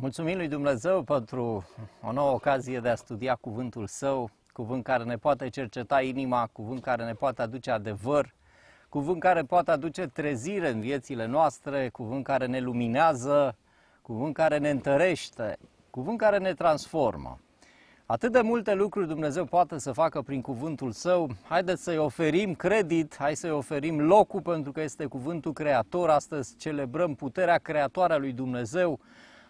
Mulțumim lui Dumnezeu pentru o nouă ocazie de a studia cuvântul său, cuvânt care ne poate cerceta inima, cuvânt care ne poate aduce adevăr, cuvânt care poate aduce trezire în viețile noastre, cuvânt care ne luminează, cuvânt care ne întărește, cuvânt care ne transformă. Atât de multe lucruri Dumnezeu poate să facă prin cuvântul său. Haideți să-i oferim credit, hai să-i oferim locul pentru că este cuvântul creator. Astăzi celebrăm puterea creatoare a lui Dumnezeu.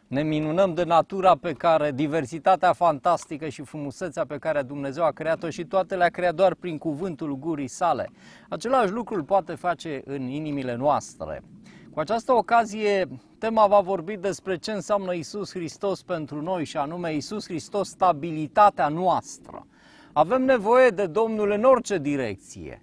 Ne minunăm de natura pe care, diversitatea fantastică și frumusețea pe care Dumnezeu a creat-o și toate le-a creat doar prin cuvântul gurii sale. Același lucru îl poate face în inimile noastre. Cu această ocazie, tema va vorbi despre ce înseamnă Isus Hristos pentru noi și anume Isus Hristos stabilitatea noastră. Avem nevoie de Domnul în orice direcție,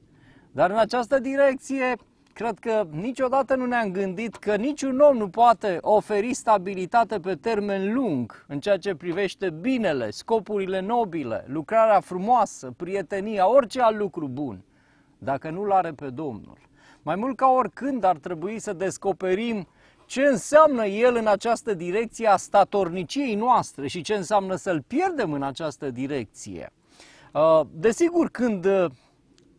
dar în această direcție Cred că niciodată nu ne-am gândit că niciun om nu poate oferi stabilitate pe termen lung în ceea ce privește binele, scopurile nobile, lucrarea frumoasă, prietenia, orice alt lucru bun, dacă nu-L are pe Domnul. Mai mult ca oricând ar trebui să descoperim ce înseamnă el în această direcție a statorniciei noastre și ce înseamnă să-l pierdem în această direcție. Uh, desigur, când uh,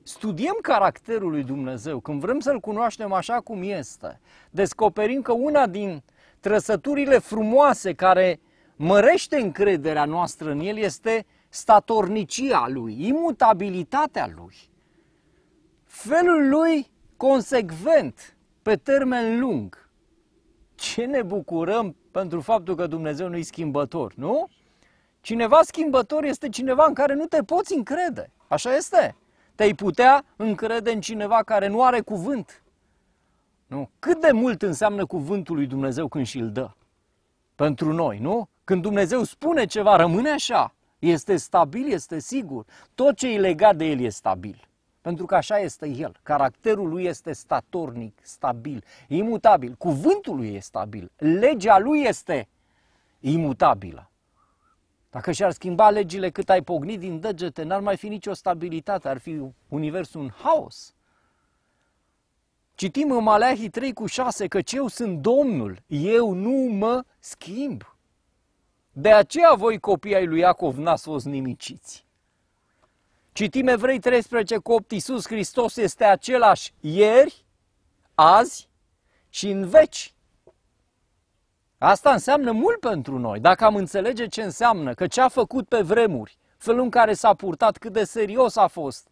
studiem caracterul lui Dumnezeu, când vrem să-L cunoaștem așa cum este, descoperim că una din trăsăturile frumoase care mărește încrederea noastră în El este statornicia Lui, imutabilitatea Lui, felul Lui consecvent, pe termen lung. Ce ne bucurăm pentru faptul că Dumnezeu nu-i schimbător, nu? Cineva schimbător este cineva în care nu te poți încrede. Așa este? Te-ai putea încrede în cineva care nu are cuvânt? Nu? Cât de mult înseamnă cuvântul lui Dumnezeu când și-l dă? Pentru noi, nu? Când Dumnezeu spune ceva, rămâne așa. Este stabil, este sigur. Tot ce e legat de el e stabil. Pentru că așa este el. Caracterul lui este statornic, stabil, imutabil. Cuvântul lui e stabil. Legea lui este imutabilă. Dacă și-ar schimba legile cât ai pogni din degete, n-ar mai fi nicio stabilitate, ar fi universul un haos. Citim în Maleahii 3 cu 6 că eu sunt Domnul, eu nu mă schimb. De aceea voi copii ai lui Iacov n-ați fost nimiciți. Citim Evrei 13 cu 8, Iisus Hristos este același ieri, azi și în veci. Asta înseamnă mult pentru noi. Dacă am înțelege ce înseamnă, că ce a făcut pe vremuri, felul în care s-a purtat, cât de serios a fost,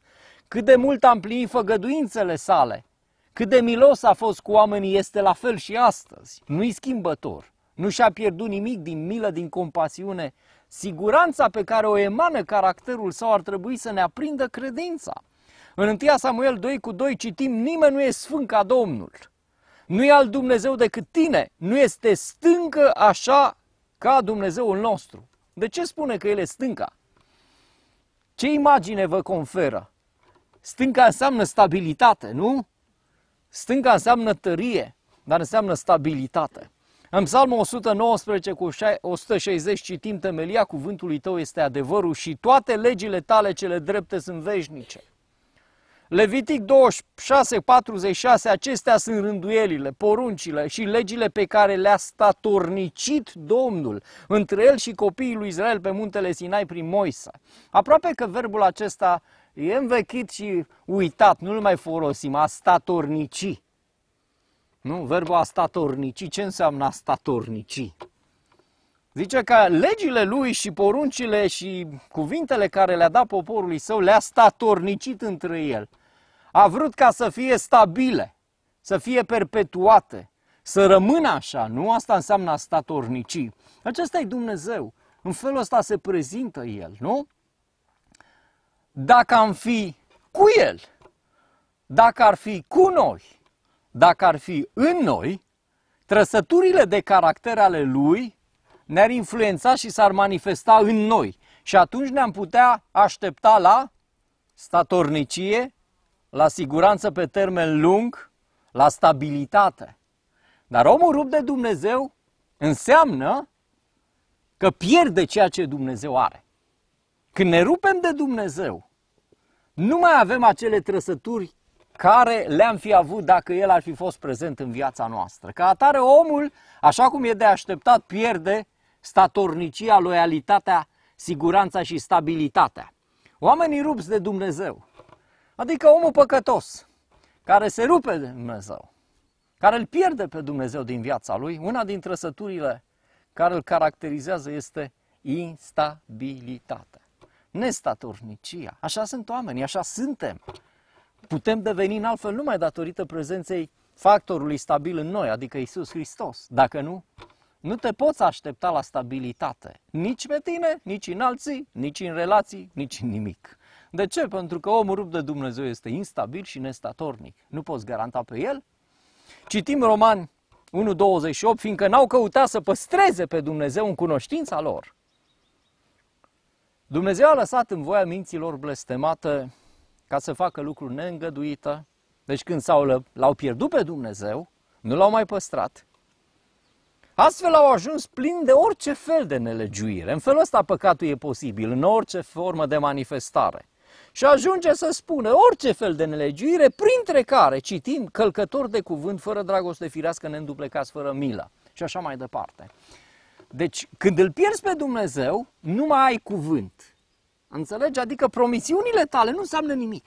cât de mult a împlinit făgăduințele sale, cât de milos a fost cu oamenii, este la fel și astăzi. Nu-i schimbător, nu și-a pierdut nimic din milă, din compasiune. Siguranța pe care o emană caracterul sau ar trebui să ne aprindă credința. În 1 Samuel 2 cu 2 citim, nimeni nu e sfânt ca Domnul. Nu e alt Dumnezeu decât tine. Nu este stâncă așa ca Dumnezeul nostru. De ce spune că El e stânca? Ce imagine vă conferă? Stânca înseamnă stabilitate, nu? Stânca înseamnă tărie, dar înseamnă stabilitate. În Psalmul 119 cu 160 citim temelia cuvântului tău este adevărul și toate legile tale cele drepte sunt veșnice. Levitic 26, 46, acestea sunt rânduielile, poruncile și legile pe care le-a statornicit Domnul între el și copiii lui Israel pe muntele Sinai prin Moisa. Aproape că verbul acesta e învechit și uitat, nu-l mai folosim, a statornici. Nu? Verbul a statornici, ce înseamnă a statornici? Zice că legile lui și poruncile și cuvintele care le-a dat poporului său le-a statornicit între el. A vrut ca să fie stabile, să fie perpetuate, să rămână așa. Nu asta înseamnă a statornici. Acesta e Dumnezeu. În felul ăsta se prezintă El, nu? Dacă am fi cu El, dacă ar fi cu noi, dacă ar fi în noi, trăsăturile de caracter ale Lui ne-ar influența și s-ar manifesta în noi. Și atunci ne-am putea aștepta la statornicie, la siguranță pe termen lung, la stabilitate. Dar omul rupt de Dumnezeu înseamnă că pierde ceea ce Dumnezeu are. Când ne rupem de Dumnezeu, nu mai avem acele trăsături care le-am fi avut dacă El ar fi fost prezent în viața noastră. Ca atare, omul, așa cum e de așteptat, pierde statornicia, loialitatea, siguranța și stabilitatea. Oamenii rupți de Dumnezeu, adică omul păcătos, care se rupe de Dumnezeu, care îl pierde pe Dumnezeu din viața lui, una din trăsăturile care îl caracterizează este instabilitatea, nestatornicia. Așa sunt oamenii, așa suntem. Putem deveni în altfel numai datorită prezenței factorului stabil în noi, adică Isus Hristos. Dacă nu, nu te poți aștepta la stabilitate. Nici pe tine, nici în alții, nici în relații, nici în nimic. De ce? Pentru că omul rupt de Dumnezeu este instabil și nestatornic. Nu poți garanta pe el. Citim Romani 1.28, fiindcă n-au căutat să păstreze pe Dumnezeu în cunoștința lor. Dumnezeu a lăsat în voia minților blestemată ca să facă lucruri neîngăduită. Deci când s-au, l-au pierdut pe Dumnezeu, nu l-au mai păstrat, Astfel au ajuns plini de orice fel de nelegiuire. În felul ăsta păcatul e posibil, în orice formă de manifestare. Și ajunge să spună orice fel de nelegiuire, printre care citim călcători de cuvânt fără dragoste firească, neînduplecați fără milă și așa mai departe. Deci când îl pierzi pe Dumnezeu, nu mai ai cuvânt. Înțelegi? Adică promisiunile tale nu înseamnă nimic.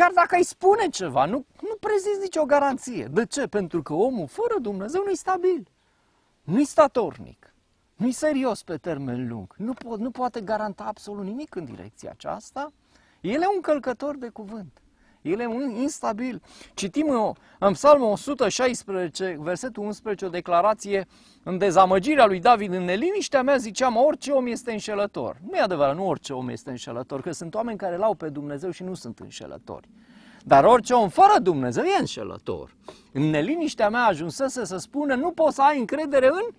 Chiar dacă îi spune ceva, nu, nu prezinți nicio garanție. De ce? Pentru că omul fără Dumnezeu nu-i stabil, nu-i statornic, nu-i serios pe termen lung, nu, po- nu poate garanta absolut nimic în direcția aceasta. El e un călcător de cuvânt. El e instabil. Citim în Psalmul 116, versetul 11, o declarație în dezamăgirea lui David, în neliniștea mea ziceam, orice om este înșelător. Nu e adevărat, nu orice om este înșelător, că sunt oameni care l-au pe Dumnezeu și nu sunt înșelători. Dar orice om fără Dumnezeu e înșelător. În neliniștea mea ajunsese să spună, nu poți să ai încredere în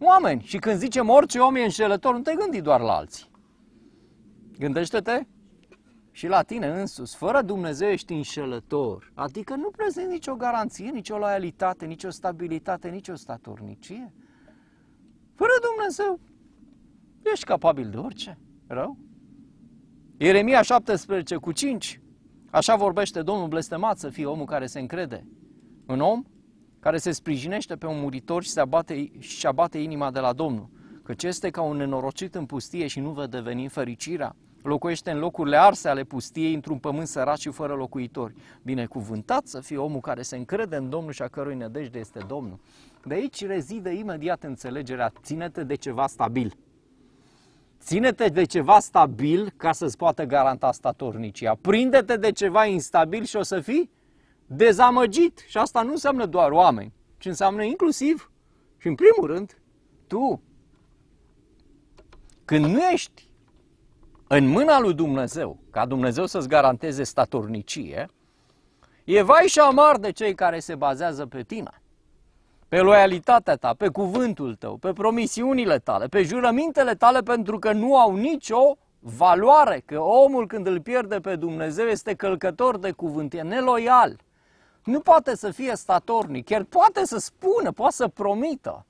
oameni. Și când zicem orice om e înșelător, nu te gândi doar la alții. Gândește-te și la tine însuți. Fără Dumnezeu ești înșelător. Adică nu prezint nicio garanție, nicio loialitate, nicio stabilitate, nicio statornicie. Fără Dumnezeu ești capabil de orice rău. Ieremia 17 cu 5, așa vorbește Domnul blestemat să fie omul care se încrede în om, care se sprijinește pe un muritor și se abate, și abate inima de la Domnul, căci este ca un nenorocit în pustie și nu vede veni fericirea locuiește în locurile arse ale pustiei, într-un pământ sărac și fără locuitori. Binecuvântat să fie omul care se încrede în Domnul și a cărui nădejde este Domnul. De aici rezidă imediat înțelegerea, ține-te de ceva stabil. Ține-te de ceva stabil ca să-ți poată garanta statornicia. Prinde-te de ceva instabil și o să fii dezamăgit. Și asta nu înseamnă doar oameni, ci înseamnă inclusiv și în primul rând tu. Când nu ești în mâna lui Dumnezeu, ca Dumnezeu să-ți garanteze statornicie, e vai și amar de cei care se bazează pe tine, pe loialitatea ta, pe cuvântul tău, pe promisiunile tale, pe jurămintele tale, pentru că nu au nicio valoare, că omul când îl pierde pe Dumnezeu este călcător de cuvânt, e neloial. Nu poate să fie statornic, chiar poate să spună, poate să promită.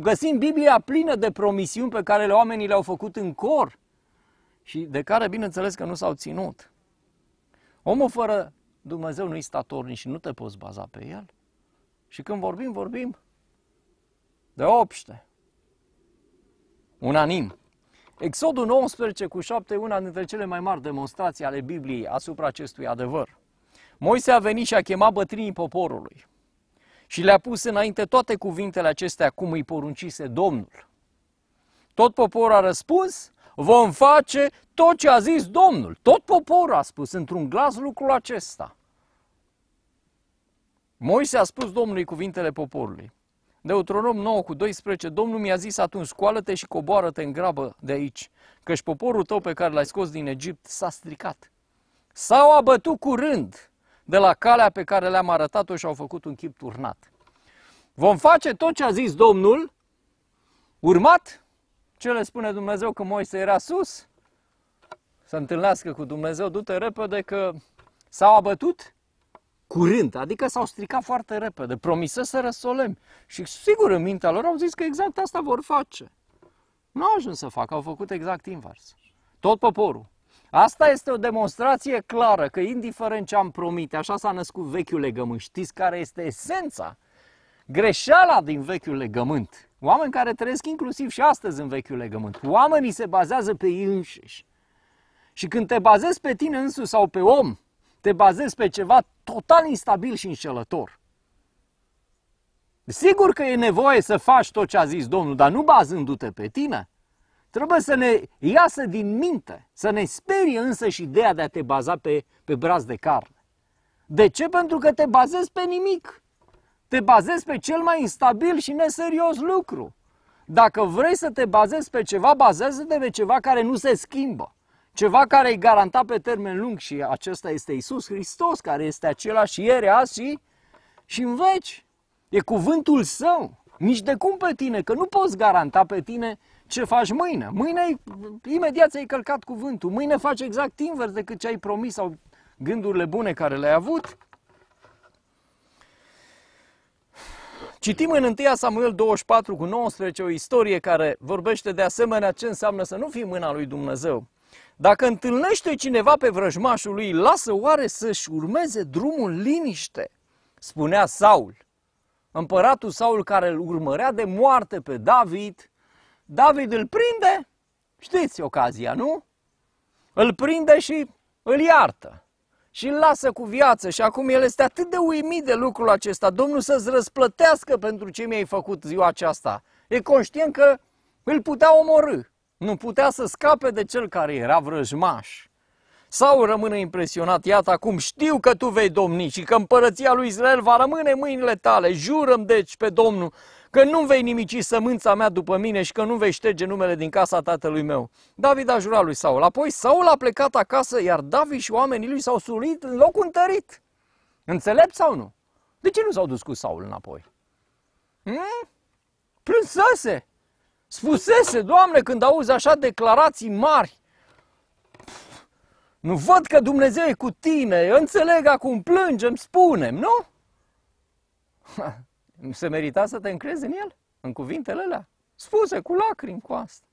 Găsim Biblia plină de promisiuni pe care oamenii le-au făcut în cor, și de care bineînțeles că nu s-au ținut. Omul fără Dumnezeu nu-i statornic și nu te poți baza pe el. Și când vorbim, vorbim de obște, unanim. Exodul 19 cu 7 una dintre cele mai mari demonstrații ale Bibliei asupra acestui adevăr. Moise a venit și a chemat bătrânii poporului și le-a pus înainte toate cuvintele acestea cum îi poruncise Domnul. Tot poporul a răspuns vom face tot ce a zis Domnul. Tot poporul a spus într-un glas lucrul acesta. Moise a spus Domnului cuvintele poporului. Deuteronom 9 cu 12, Domnul mi-a zis atunci, scoală-te și coboară-te în grabă de aici, căci poporul tău pe care l-ai scos din Egipt s-a stricat. S-au abătut curând de la calea pe care le-am arătat-o și au făcut un chip turnat. Vom face tot ce a zis Domnul, urmat ce le spune Dumnezeu că Moise era sus? Să întâlnească cu Dumnezeu, du-te repede că s-au abătut curând, adică s-au stricat foarte repede, promiseseră solemn și sigur în mintea lor au zis că exact asta vor face. Nu au ajuns să facă, au făcut exact invers. Tot poporul. Asta este o demonstrație clară că indiferent ce am promite, așa s-a născut vechiul legământ. Știți care este esența? Greșeala din vechiul legământ Oameni care trăiesc inclusiv și astăzi în vechiul legământ. Oamenii se bazează pe ei înșiși. Și când te bazezi pe tine însuși sau pe om, te bazezi pe ceva total instabil și înșelător. Sigur că e nevoie să faci tot ce a zis Domnul, dar nu bazându-te pe tine. Trebuie să ne iasă din minte, să ne sperie însă și ideea de a te baza pe, pe braț de carne. De ce? Pentru că te bazezi pe nimic te bazezi pe cel mai instabil și neserios lucru. Dacă vrei să te bazezi pe ceva, bazează-te pe ceva care nu se schimbă. Ceva care e garantat pe termen lung și acesta este Isus Hristos, care este același ieri, azi și, și în veci. E cuvântul său. Nici de cum pe tine, că nu poți garanta pe tine ce faci mâine. Mâine, imediat ți-ai călcat cuvântul. Mâine faci exact invers decât ce ai promis sau gândurile bune care le-ai avut. Citim în 1 Samuel 24 cu 19 o istorie care vorbește de asemenea ce înseamnă să nu fii mâna lui Dumnezeu. Dacă întâlnește cineva pe vrăjmașul lui, lasă oare să-și urmeze drumul liniște, spunea Saul. Împăratul Saul care îl urmărea de moarte pe David, David îl prinde, știți ocazia, nu? Îl prinde și îl iartă și îl lasă cu viață și acum el este atât de uimit de lucrul acesta. Domnul să-ți răsplătească pentru ce mi-ai făcut ziua aceasta. E conștient că îl putea omorâ. Nu putea să scape de cel care era vrăjmaș. Sau rămâne impresionat, iată acum știu că tu vei domni și că împărăția lui Israel va rămâne mâinile tale, jurăm deci pe Domnul că nu vei nimici sămânța mea după mine și că nu vei șterge numele din casa tatălui meu. David a jurat lui Saul. Apoi Saul a plecat acasă, iar David și oamenii lui s-au sulit în loc întărit. Înțelept sau nu? De ce nu s-au dus cu Saul înapoi? Hmm? Plânsese! Spusese, Doamne, când auzi așa declarații mari, nu văd că Dumnezeu e cu tine, înțeleg acum, plângem, spunem, nu? Se merita să te încrezi în el, în cuvintele alea, spuse cu lacrimi cu asta.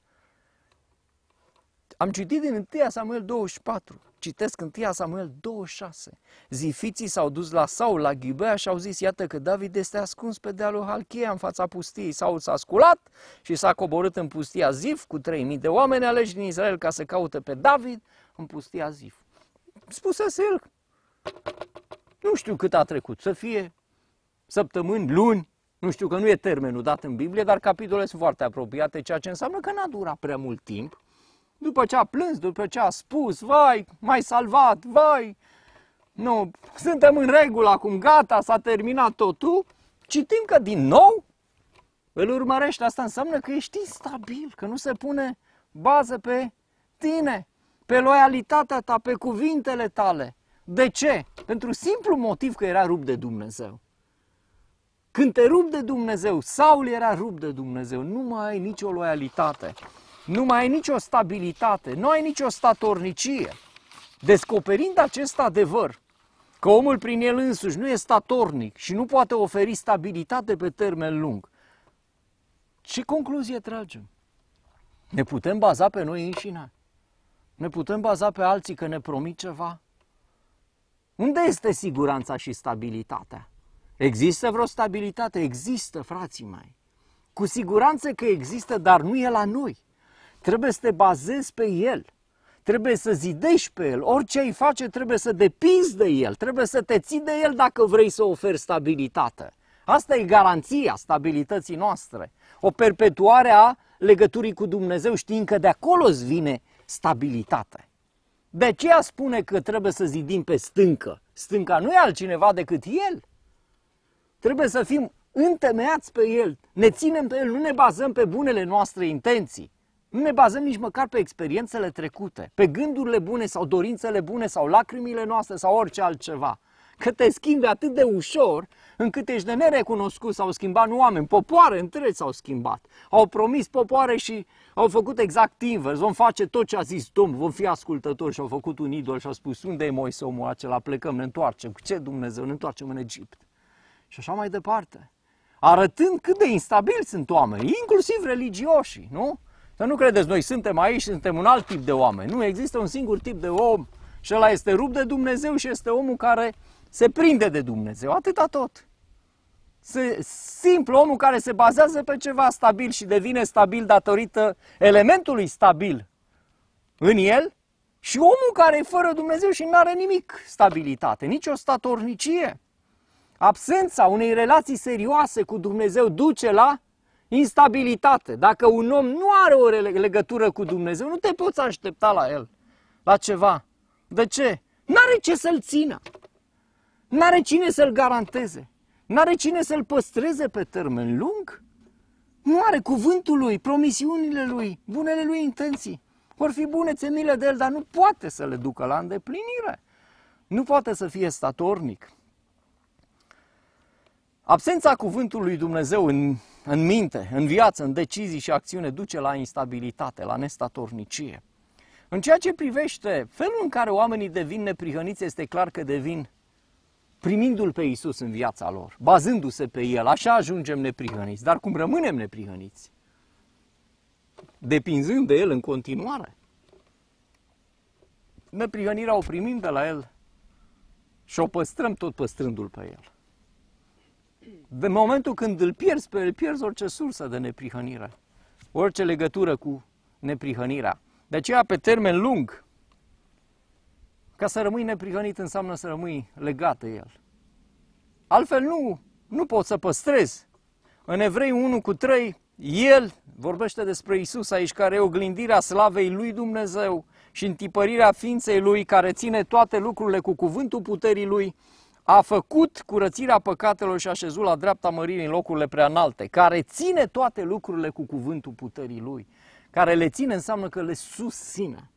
Am citit din 1 Samuel 24, citesc 1 Samuel 26. Zifiții s-au dus la Saul, la Ghibea și au zis, iată că David este ascuns pe dealul Halcheia în fața pustiei. Saul s-a sculat și s-a coborât în pustia Zif cu 3000 de oameni aleși din Israel ca să caute pe David în pustia Zif. Spusese el, nu știu cât a trecut, să fie săptămâni, luni, nu știu că nu e termenul dat în Biblie, dar capitolele sunt foarte apropiate, ceea ce înseamnă că n-a durat prea mult timp. După ce a plâns, după ce a spus, vai, mai salvat, vai, nu, suntem în regulă acum, gata, s-a terminat totul, citim că din nou îl urmărești. Asta înseamnă că ești instabil, că nu se pune bază pe tine, pe loialitatea ta, pe cuvintele tale. De ce? Pentru simplu motiv că era rupt de Dumnezeu. Când te rup de Dumnezeu, Saul era rup de Dumnezeu, nu mai ai nicio loialitate, nu mai ai nicio stabilitate, nu ai nicio statornicie. Descoperind acest adevăr, că omul prin el însuși nu e statornic și nu poate oferi stabilitate pe termen lung, ce concluzie tragem? Ne putem baza pe noi înșine? Ne putem baza pe alții că ne promit ceva? Unde este siguranța și stabilitatea? Există vreo stabilitate? Există, frații mei. Cu siguranță că există, dar nu e la noi. Trebuie să te bazezi pe el. Trebuie să zidești pe el. Orice ai face, trebuie să depinzi de el. Trebuie să te ții de el dacă vrei să oferi stabilitate. Asta e garanția stabilității noastre. O perpetuare a legăturii cu Dumnezeu, știind că de acolo îți vine stabilitate. De aceea spune că trebuie să zidim pe stâncă. Stânca nu e altcineva decât el. Trebuie să fim întemeiați pe el, ne ținem pe el, nu ne bazăm pe bunele noastre intenții. Nu ne bazăm nici măcar pe experiențele trecute, pe gândurile bune sau dorințele bune sau lacrimile noastre sau orice altceva. Că te schimbi atât de ușor încât ești de nerecunoscut, s-au schimbat nu oameni, popoare întregi s-au schimbat. Au promis popoare și au făcut exact invers, vom face tot ce a zis Domnul, vom fi ascultători și au făcut un idol și au spus unde e Moise omul acela, plecăm, ne întoarcem, cu ce Dumnezeu, ne întoarcem în Egipt și așa mai departe. Arătând cât de instabili sunt oamenii, inclusiv religioșii, nu? Să nu credeți, noi suntem aici, suntem un alt tip de oameni. Nu există un singur tip de om și ăla este rupt de Dumnezeu și este omul care se prinde de Dumnezeu. Atâta tot. Se, simplu omul care se bazează pe ceva stabil și devine stabil datorită elementului stabil în el și omul care e fără Dumnezeu și nu are nimic stabilitate, nici o statornicie. Absența unei relații serioase cu Dumnezeu duce la instabilitate. Dacă un om nu are o legătură cu Dumnezeu, nu te poți aștepta la el, la ceva. De ce? N-are ce să-l țină. N-are cine să-l garanteze. N-are cine să-l păstreze pe termen lung. Nu are cuvântul lui, promisiunile lui, bunele lui intenții. Vor fi bune țemile de el, dar nu poate să le ducă la îndeplinire. Nu poate să fie statornic. Absența cuvântului Dumnezeu în, în minte, în viață, în decizii și acțiune duce la instabilitate, la nestatornicie. În ceea ce privește felul în care oamenii devin neprihăniți, este clar că devin primindu-L pe Isus în viața lor, bazându-se pe El, așa ajungem neprihăniți. Dar cum rămânem neprihăniți? Depinzând de El în continuare. Neprihănirea o primim de la El și o păstrăm tot păstrându-L pe El de momentul când îl pierzi, îl pierzi orice sursă de neprihănire, orice legătură cu neprihănirea. De aceea, pe termen lung, ca să rămâi neprihănit înseamnă să rămâi legat de el. Altfel nu, nu pot să păstrezi. În Evrei 1 cu 3, el vorbește despre Isus aici, care e oglindirea slavei lui Dumnezeu și întipărirea ființei lui, care ține toate lucrurile cu cuvântul puterii lui, a făcut curățirea păcatelor și a așezut la dreapta mării în locurile preanalte, care ține toate lucrurile cu cuvântul puterii lui. Care le ține înseamnă că le susține.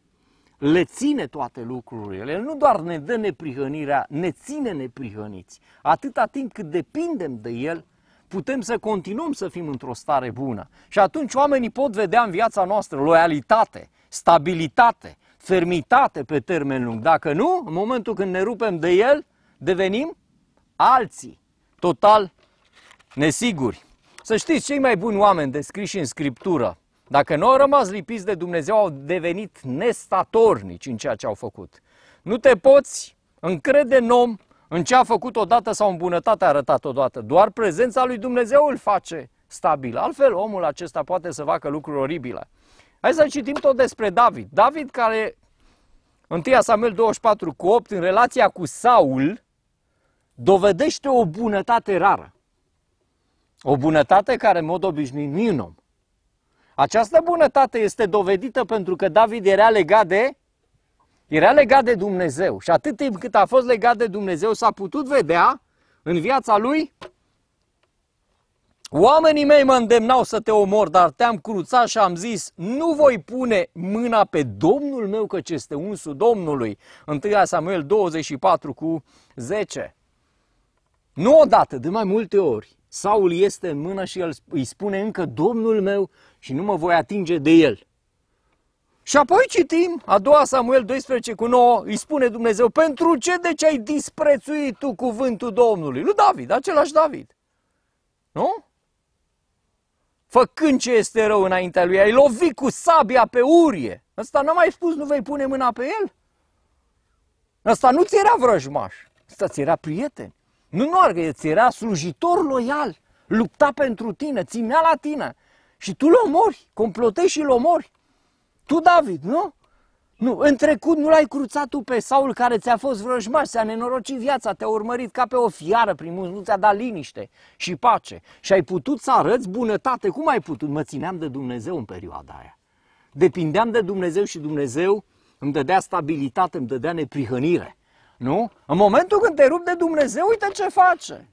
Le ține toate lucrurile. El nu doar ne dă neprihănirea, ne ține neprihăniți. Atâta timp cât depindem de El, putem să continuăm să fim într-o stare bună. Și atunci oamenii pot vedea în viața noastră loialitate, stabilitate, fermitate pe termen lung. Dacă nu, în momentul când ne rupem de El, devenim alții, total nesiguri. Să știți, cei mai buni oameni descriși în Scriptură, dacă nu au rămas lipiți de Dumnezeu, au devenit nestatornici în ceea ce au făcut. Nu te poți încrede în om, în ce a făcut odată sau în bunătate arătat odată. Doar prezența lui Dumnezeu îl face stabil. Altfel, omul acesta poate să facă lucruri oribile. Hai să citim tot despre David. David care, 1 Samuel 24 cu 8, în relația cu Saul, dovedește o bunătate rară. O bunătate care, în mod obișnuit, nu un om. Această bunătate este dovedită pentru că David era legat de era legat de Dumnezeu și atât timp cât a fost legat de Dumnezeu s-a putut vedea în viața lui Oamenii mei mă îndemnau să te omor, dar te-am cruțat și am zis, nu voi pune mâna pe Domnul meu, căci este unsul Domnului. 1 Samuel 24 cu 10. Nu odată, de mai multe ori, Saul este în mână și el îi spune încă Domnul meu și nu mă voi atinge de el. Și apoi citim, a doua Samuel 12 cu 9, îi spune Dumnezeu, pentru ce de deci, ce ai disprețuit tu cuvântul Domnului? Lui David, același David. Nu? Făcând ce este rău înaintea lui, ai lovit cu sabia pe urie. Ăsta n-a mai spus, nu vei pune mâna pe el? Ăsta nu ți era vrăjmaș, ăsta ți era prieten. Nu doar că îți era slujitor loial, lupta pentru tine, ținea la tine. Și tu l omori, complotezi și l omori. Tu, David, nu? Nu, în trecut nu l-ai cruțat tu pe Saul care ți-a fost vrăjmaș, ți-a nenorocit viața, te-a urmărit ca pe o fiară prin munți, nu ți-a dat liniște și pace. Și ai putut să arăți bunătate. Cum ai putut? Mă țineam de Dumnezeu în perioada aia. Depindeam de Dumnezeu și Dumnezeu îmi dădea stabilitate, îmi dădea neprihănire. Nu? În momentul când te rup de Dumnezeu, uite ce face.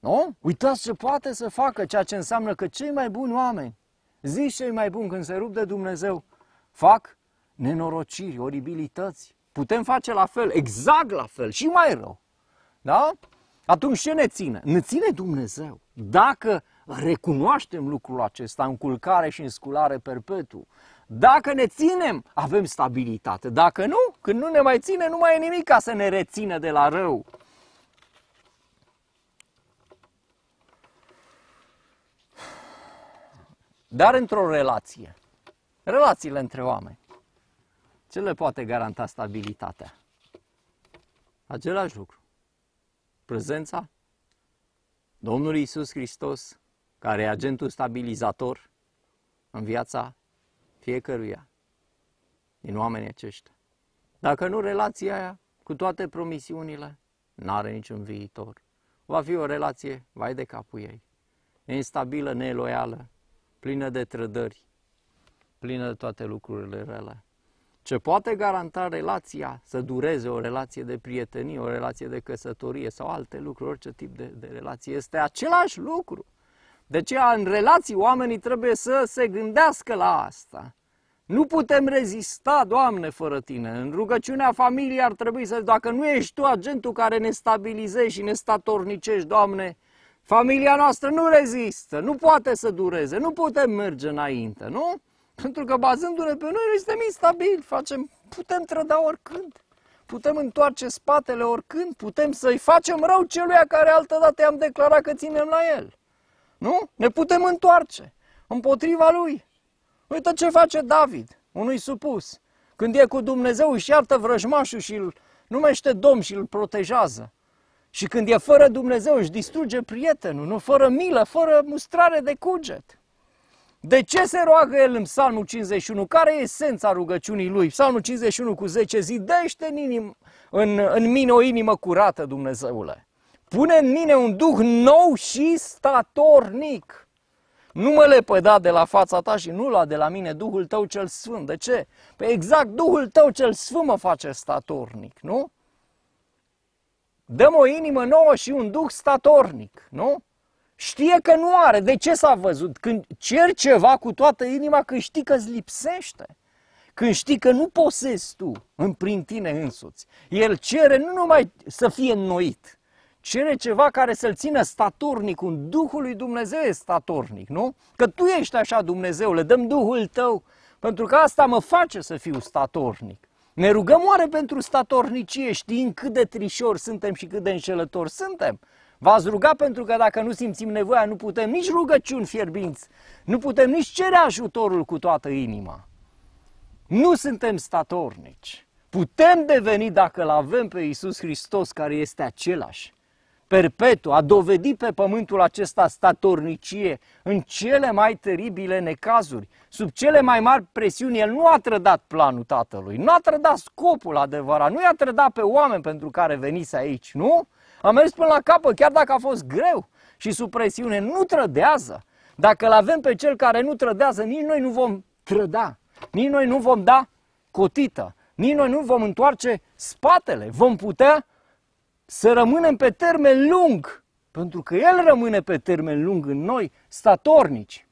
Nu? Uitați ce poate să facă, ceea ce înseamnă că cei mai buni oameni, zici cei mai buni când se rup de Dumnezeu, fac nenorociri, oribilități. Putem face la fel, exact la fel și mai rău. Da? Atunci ce ne ține? Ne ține Dumnezeu. Dacă recunoaștem lucrul acesta în culcare și în sculare perpetu, dacă ne ținem, avem stabilitate. Dacă nu, când nu ne mai ține, nu mai e nimic ca să ne rețină de la rău. Dar într-o relație, relațiile între oameni, ce le poate garanta stabilitatea? Același lucru. Prezența Domnul Isus Hristos, care e agentul stabilizator în viața fiecăruia din oamenii aceștia. Dacă nu, relația aia, cu toate promisiunile, n-are niciun viitor. Va fi o relație, vai de capul ei, instabilă, neloială, plină de trădări, plină de toate lucrurile rele. Ce poate garanta relația să dureze o relație de prietenie, o relație de căsătorie sau alte lucruri, orice tip de, de relație, este același lucru. De ce în relații, oamenii trebuie să se gândească la asta. Nu putem rezista, Doamne, fără Tine. În rugăciunea familiei ar trebui să dacă nu ești Tu agentul care ne stabilizezi și ne statornicești, Doamne, familia noastră nu rezistă, nu poate să dureze, nu putem merge înainte, nu? Pentru că bazându-ne pe noi, noi suntem instabili, facem, putem trăda oricând, putem întoarce spatele oricând, putem să-i facem rău celuia care altădată i-am declarat că ținem la el. Nu? Ne putem întoarce împotriva lui. Uite păi ce face David, unui supus. Când e cu Dumnezeu își iartă vrăjmașul și îl numește Domn și îl protejează. Și când e fără Dumnezeu își distruge prietenul, nu fără milă, fără mustrare de cuget. De ce se roagă el în Psalmul 51? Care e esența rugăciunii lui? Psalmul 51 cu 10 zidește în, inim, în, în mine o inimă curată, Dumnezeule. Pune în mine un duh nou și statornic. Nu mă lepăda de la fața ta și nu lua de la mine Duhul tău cel sfânt. De ce? Păi exact Duhul tău cel sfânt mă face statornic, nu? Dăm o inimă nouă și un duh statornic, nu? Știe că nu are. De ce s-a văzut? Când cer ceva cu toată inima, când știi că îți lipsește. Când știi că nu posezi tu în prin tine însuți. El cere nu numai să fie înnoit, Cere ceva care să-l țină statornic, un Duhul lui Dumnezeu e statornic, nu? Că tu ești așa, Dumnezeu? Le dăm Duhul tău, pentru că asta mă face să fiu statornic. Ne rugăm oare pentru statornicie, știind cât de trișori suntem și cât de înșelători suntem? V-ați ruga pentru că dacă nu simțim nevoia, nu putem nici rugăciuni fierbinți, nu putem nici cere ajutorul cu toată inima. Nu suntem statornici. Putem deveni dacă îl avem pe Iisus Hristos care este același perpetu, a dovedit pe pământul acesta statornicie în cele mai teribile necazuri, sub cele mai mari presiuni, el nu a trădat planul tatălui, nu a trădat scopul adevărat, nu i-a trădat pe oameni pentru care venise aici, nu? A mers până la capăt, chiar dacă a fost greu și sub presiune, nu trădează. Dacă îl avem pe cel care nu trădează, nici noi nu vom trăda, nici noi nu vom da cotită, nici noi nu vom întoarce spatele, vom putea să rămânem pe termen lung, pentru că El rămâne pe termen lung în noi, statornici.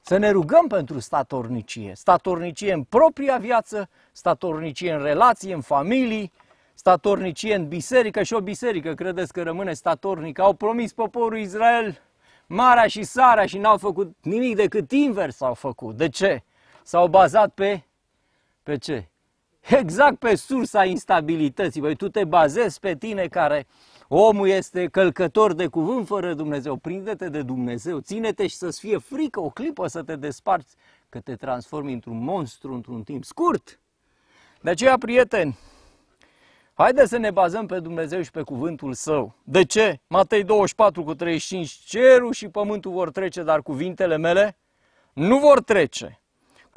Să ne rugăm pentru statornicie. Statornicie în propria viață, statornicie în relații, în familii, statornicie în biserică și o biserică credeți că rămâne statornică. Au promis poporul Israel marea și sarea și n-au făcut nimic decât invers s-au făcut. De ce? S-au bazat pe, pe ce? exact pe sursa instabilității. Păi tu te bazezi pe tine care omul este călcător de cuvânt fără Dumnezeu. Prinde-te de Dumnezeu, ține-te și să-ți fie frică o clipă să te desparți, că te transformi într-un monstru într-un timp scurt. De aceea, prieteni, haideți să ne bazăm pe Dumnezeu și pe cuvântul Său. De ce? Matei 24 cu 35, cerul și pământul vor trece, dar cuvintele mele nu vor trece.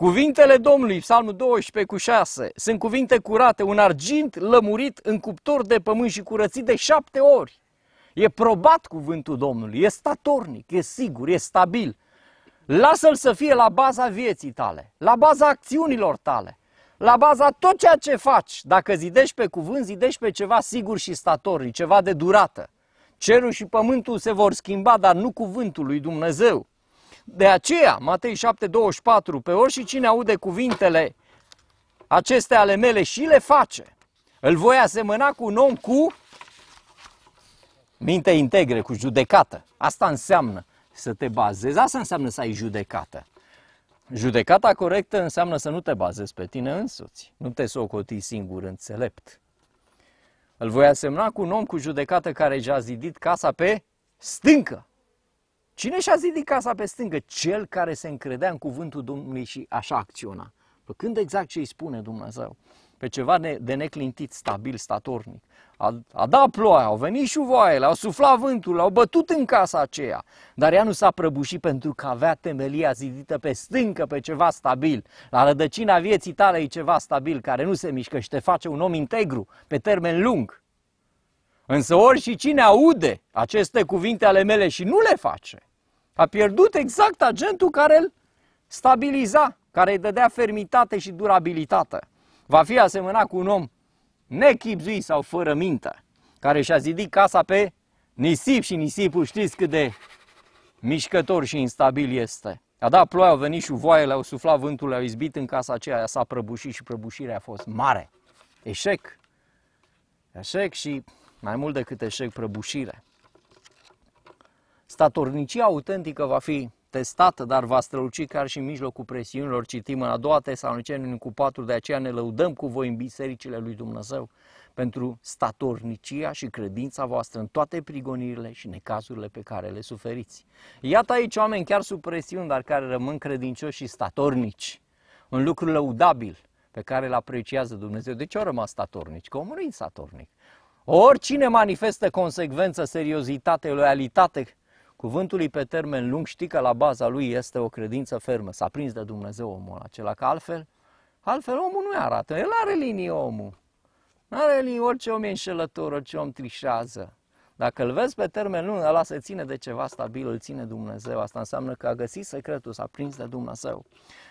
Cuvintele Domnului, Psalmul 12 cu 6, sunt cuvinte curate, un argint lămurit în cuptor de pământ și curățit de șapte ori. E probat cuvântul Domnului, e statornic, e sigur, e stabil. Lasă-l să fie la baza vieții tale, la baza acțiunilor tale, la baza tot ceea ce faci. Dacă zidești pe cuvânt, zidești pe ceva sigur și statornic, ceva de durată. Cerul și pământul se vor schimba, dar nu cuvântul lui Dumnezeu. De aceea, Matei 7:24, 24, pe și cine aude cuvintele acestea ale mele și le face, îl voi asemăna cu un om cu minte integre, cu judecată. Asta înseamnă să te bazezi, asta înseamnă să ai judecată. Judecata corectă înseamnă să nu te bazezi pe tine însuți, nu te socoti singur înțelept. Îl voi asemna cu un om cu judecată care și-a zidit casa pe stâncă Cine și-a zidit casa pe stângă? Cel care se încredea în cuvântul Domnului și așa acționa. Făcând păi exact ce îi spune Dumnezeu. Pe ceva de neclintit, stabil, statornic. A, a dat ploaia, au venit și voaiele, au suflat vântul, au bătut în casa aceea. Dar ea nu s-a prăbușit pentru că avea temelia zidită pe stâncă, pe ceva stabil. La rădăcina vieții tale e ceva stabil care nu se mișcă și te face un om integru pe termen lung. Însă și cine aude aceste cuvinte ale mele și nu le face, a pierdut exact agentul care îl stabiliza, care îi dădea fermitate și durabilitate. Va fi asemănat cu un om nechipzuit sau fără minte, care și-a zidit casa pe nisip și nisipul știți cât de mișcător și instabil este. A dat ploaia, au venit și voaiele, au suflat vântul, le-au izbit în casa aceea, s-a prăbușit și prăbușirea a fost mare. Eșec. Eșec și mai mult decât eșec, prăbușire. Statornicia autentică va fi testată, dar va străluci chiar și în mijlocul presiunilor. Citim în a doua Tesaloniceni cu 4, de aceea ne lăudăm cu voi în bisericile lui Dumnezeu pentru statornicia și credința voastră în toate prigonirile și necazurile pe care le suferiți. Iată aici oameni chiar sub presiuni, dar care rămân credincioși și statornici. Un lucru lăudabil pe care îl apreciază Dumnezeu. De ce au rămas statornici? Că omul nu statornic. Oricine manifestă consecvență, seriozitate, loialitate cuvântului pe termen lung, știi că la baza lui este o credință fermă. S-a prins de Dumnezeu omul acela, că altfel, altfel omul nu arată. El are linii omul. Nu are linii, orice om e înșelător, orice om trișează. Dacă îl vezi pe termen lung, ăla se ține de ceva stabil, îl ține Dumnezeu. Asta înseamnă că a găsit secretul, s-a prins de Dumnezeu.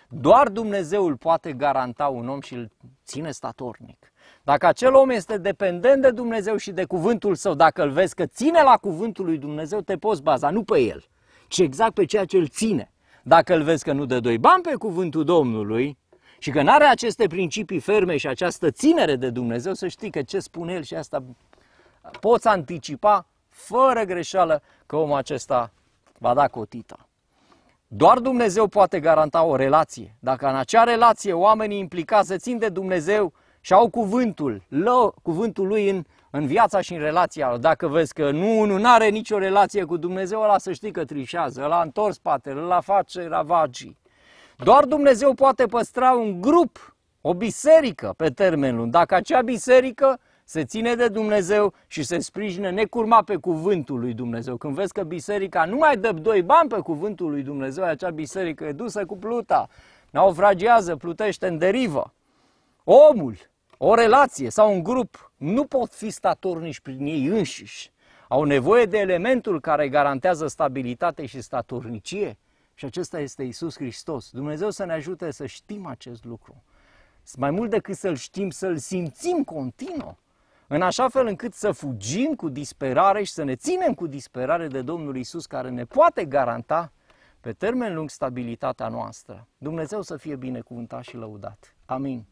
Doar Dumnezeu îl poate garanta un om și îl ține statornic. Dacă acel om este dependent de Dumnezeu și de cuvântul său, dacă îl vezi că ține la cuvântul lui Dumnezeu, te poți baza nu pe el, ci exact pe ceea ce îl ține. Dacă îl vezi că nu dă doi bani pe cuvântul Domnului și că nu are aceste principii ferme și această ținere de Dumnezeu, să știi că ce spune el și asta poți anticipa fără greșeală că omul acesta va da cotita. Doar Dumnezeu poate garanta o relație. Dacă în acea relație oamenii implicați se țin de Dumnezeu, și au cuvântul, lă, cuvântul lui în, în viața și în relația. lor. Dacă vezi că nu, nu are nicio relație cu Dumnezeu, ăla să știi că trișează, ăla întors spatele, la face ravagii. Doar Dumnezeu poate păstra un grup, o biserică pe termen lung. Dacă acea biserică se ține de Dumnezeu și se sprijină necurma pe cuvântul lui Dumnezeu. Când vezi că biserica nu mai dă doi bani pe cuvântul lui Dumnezeu, acea biserică e dusă cu pluta, naufragează, plutește în derivă. Omul o relație sau un grup nu pot fi statornici prin ei înșiși. Au nevoie de elementul care garantează stabilitate și statornicie. Și acesta este Isus Hristos. Dumnezeu să ne ajute să știm acest lucru. Mai mult decât să-l știm, să-l simțim continuu. În așa fel încât să fugim cu disperare și să ne ținem cu disperare de Domnul Isus care ne poate garanta pe termen lung stabilitatea noastră. Dumnezeu să fie binecuvântat și lăudat. Amin.